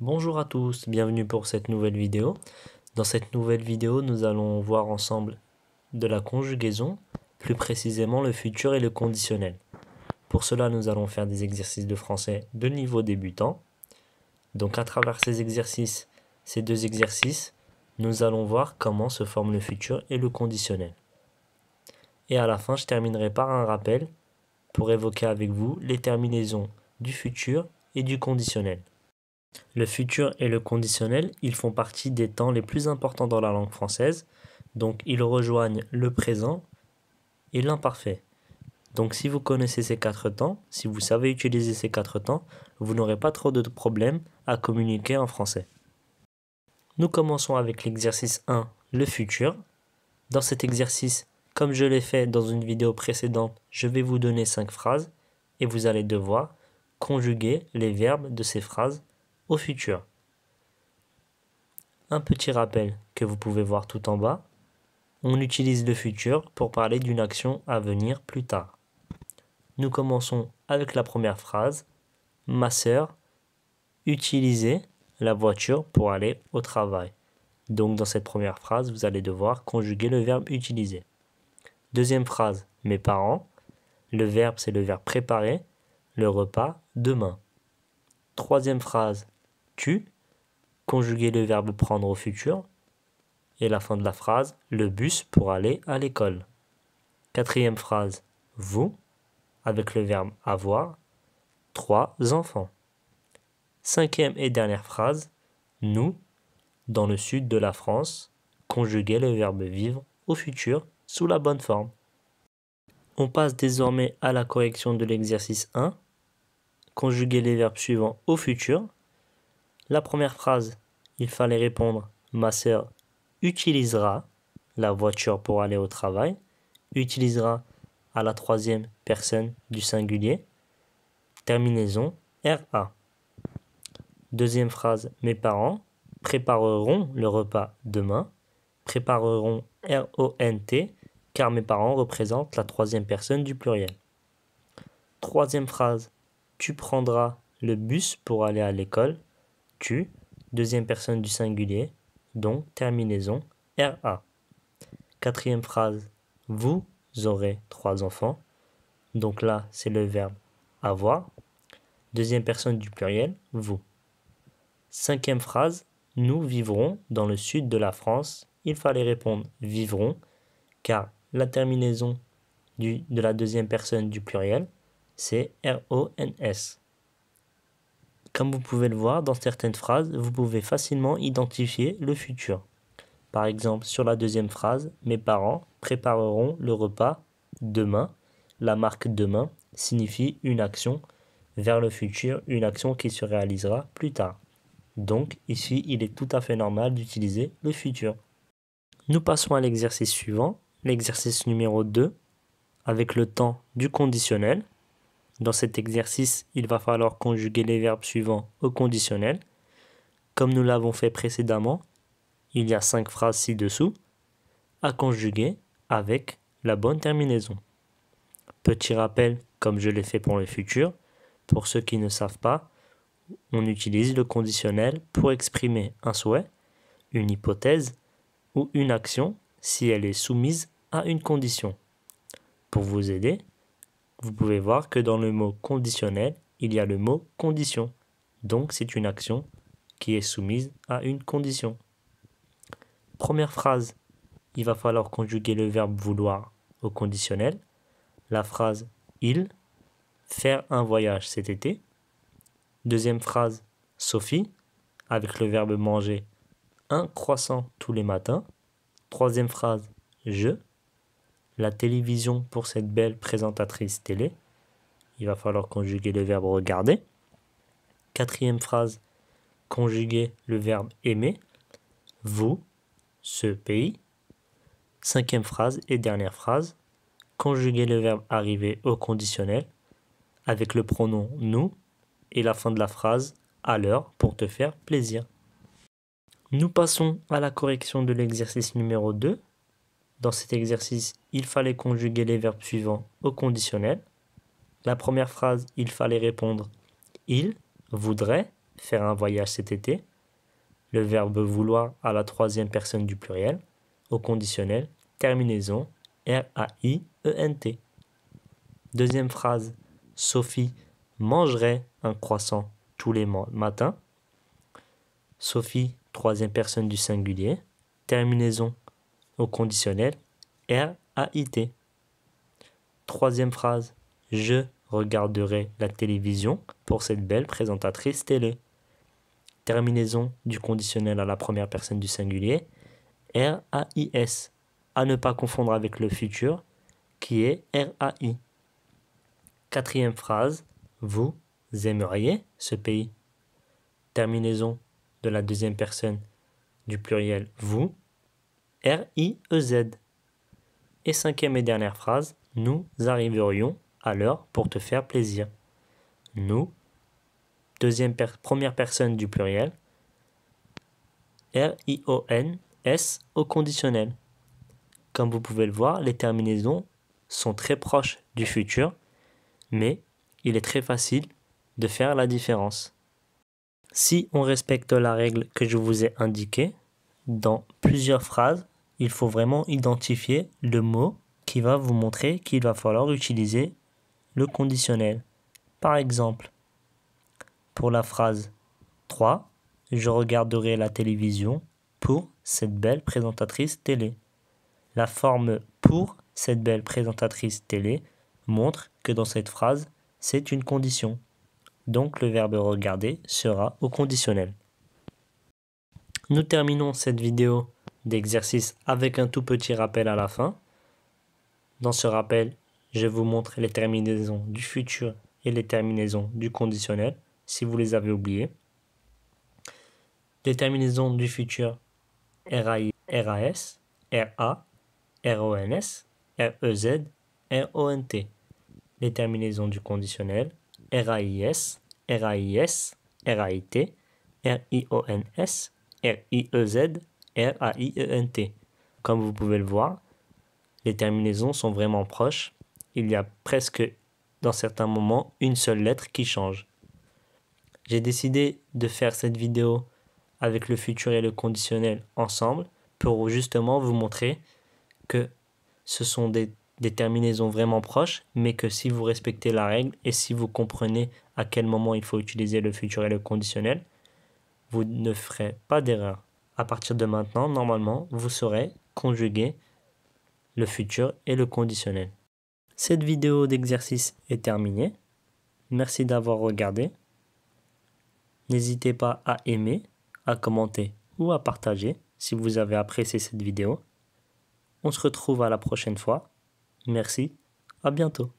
Bonjour à tous, bienvenue pour cette nouvelle vidéo. Dans cette nouvelle vidéo, nous allons voir ensemble de la conjugaison, plus précisément le futur et le conditionnel. Pour cela, nous allons faire des exercices de français de niveau débutant. Donc à travers ces exercices, ces deux exercices, nous allons voir comment se forme le futur et le conditionnel. Et à la fin, je terminerai par un rappel pour évoquer avec vous les terminaisons du futur et du conditionnel. Le futur et le conditionnel, ils font partie des temps les plus importants dans la langue française, donc ils rejoignent le présent et l'imparfait. Donc si vous connaissez ces quatre temps, si vous savez utiliser ces quatre temps, vous n'aurez pas trop de problèmes à communiquer en français. Nous commençons avec l'exercice 1, le futur. Dans cet exercice, comme je l'ai fait dans une vidéo précédente, je vais vous donner cinq phrases et vous allez devoir conjuguer les verbes de ces phrases au futur. Un petit rappel que vous pouvez voir tout en bas. On utilise le futur pour parler d'une action à venir plus tard. Nous commençons avec la première phrase. Ma soeur utilisait la voiture pour aller au travail. Donc dans cette première phrase, vous allez devoir conjuguer le verbe utiliser. Deuxième phrase, mes parents. Le verbe, c'est le verbe préparer. Le repas, demain. Troisième phrase, tu, conjuguer le verbe prendre au futur, et la fin de la phrase, le bus pour aller à l'école. Quatrième phrase, vous, avec le verbe avoir, trois enfants. Cinquième et dernière phrase, nous, dans le sud de la France, conjuguer le verbe vivre au futur sous la bonne forme. On passe désormais à la correction de l'exercice 1. Conjuguer les verbes suivants au futur la première phrase, il fallait répondre Ma soeur utilisera la voiture pour aller au travail. Utilisera à la troisième personne du singulier. Terminaison RA. Deuxième phrase Mes parents prépareront le repas demain. Prépareront R-O-N-T car mes parents représentent la troisième personne du pluriel. Troisième phrase Tu prendras le bus pour aller à l'école tu, deuxième personne du singulier, donc terminaison RA. Quatrième phrase, vous aurez trois enfants. Donc là, c'est le verbe avoir. Deuxième personne du pluriel, vous. Cinquième phrase, nous vivrons dans le sud de la France. Il fallait répondre vivrons, car la terminaison du, de la deuxième personne du pluriel, c'est s. Comme vous pouvez le voir, dans certaines phrases, vous pouvez facilement identifier le futur. Par exemple, sur la deuxième phrase, mes parents prépareront le repas demain. La marque demain signifie une action vers le futur, une action qui se réalisera plus tard. Donc, ici, il est tout à fait normal d'utiliser le futur. Nous passons à l'exercice suivant, l'exercice numéro 2, avec le temps du conditionnel. Dans cet exercice, il va falloir conjuguer les verbes suivants au conditionnel. Comme nous l'avons fait précédemment, il y a cinq phrases ci-dessous à conjuguer avec la bonne terminaison. Petit rappel, comme je l'ai fait pour le futur, pour ceux qui ne savent pas, on utilise le conditionnel pour exprimer un souhait, une hypothèse ou une action si elle est soumise à une condition. Pour vous aider, vous pouvez voir que dans le mot conditionnel, il y a le mot condition. Donc c'est une action qui est soumise à une condition. Première phrase, il va falloir conjuguer le verbe vouloir au conditionnel. La phrase il, faire un voyage cet été. Deuxième phrase, Sophie, avec le verbe manger, un croissant tous les matins. Troisième phrase, je, la télévision pour cette belle présentatrice télé. Il va falloir conjuguer le verbe regarder. Quatrième phrase, conjuguer le verbe aimer. Vous, ce pays. Cinquième phrase et dernière phrase, conjuguer le verbe arriver au conditionnel avec le pronom nous et la fin de la phrase à l'heure pour te faire plaisir. Nous passons à la correction de l'exercice numéro 2 dans cet exercice, il fallait conjuguer les verbes suivants au conditionnel. La première phrase, il fallait répondre Il voudrait faire un voyage cet été. Le verbe vouloir à la troisième personne du pluriel, au conditionnel, terminaison R-A-I-E-N-T. Deuxième phrase, Sophie mangerait un croissant tous les matins. Sophie, troisième personne du singulier, terminaison au conditionnel R-A-I-T. Troisième phrase, je regarderai la télévision pour cette belle présentatrice télé. Terminaison du conditionnel à la première personne du singulier, r a à ne pas confondre avec le futur, qui est r a Quatrième phrase, vous aimeriez ce pays. Terminaison de la deuxième personne du pluriel vous, R-I-E-Z. Et cinquième et dernière phrase, nous arriverions à l'heure pour te faire plaisir. Nous, deuxième première personne du pluriel, R-I-O-N, S au conditionnel. Comme vous pouvez le voir, les terminaisons sont très proches du futur, mais il est très facile de faire la différence. Si on respecte la règle que je vous ai indiquée, dans plusieurs phrases, il faut vraiment identifier le mot qui va vous montrer qu'il va falloir utiliser le conditionnel. Par exemple, pour la phrase 3, je regarderai la télévision pour cette belle présentatrice télé. La forme pour cette belle présentatrice télé montre que dans cette phrase, c'est une condition. Donc le verbe regarder sera au conditionnel. Nous terminons cette vidéo d'exercice avec un tout petit rappel à la fin. Dans ce rappel, je vous montre les terminaisons du futur et les terminaisons du conditionnel, si vous les avez oubliées. Les terminaisons du futur RAI, RAS, RA, RONS, REZ, RONT. Les terminaisons du conditionnel RAIS, RAIS, RAIT, RIONS, RIEZ, R-A-I-E-N-T. Comme vous pouvez le voir, les terminaisons sont vraiment proches. Il y a presque, dans certains moments, une seule lettre qui change. J'ai décidé de faire cette vidéo avec le futur et le conditionnel ensemble pour justement vous montrer que ce sont des, terminaisons vraiment proches, mais que si vous respectez la règle et si vous comprenez à quel moment il faut utiliser le futur et le conditionnel, vous ne ferez pas d'erreur à partir de maintenant, normalement, vous saurez conjuguer le futur et le conditionnel. Cette vidéo d'exercice est terminée. Merci d'avoir regardé. N'hésitez pas à aimer, à commenter ou à partager si vous avez apprécié cette vidéo. On se retrouve à la prochaine fois. Merci, à bientôt.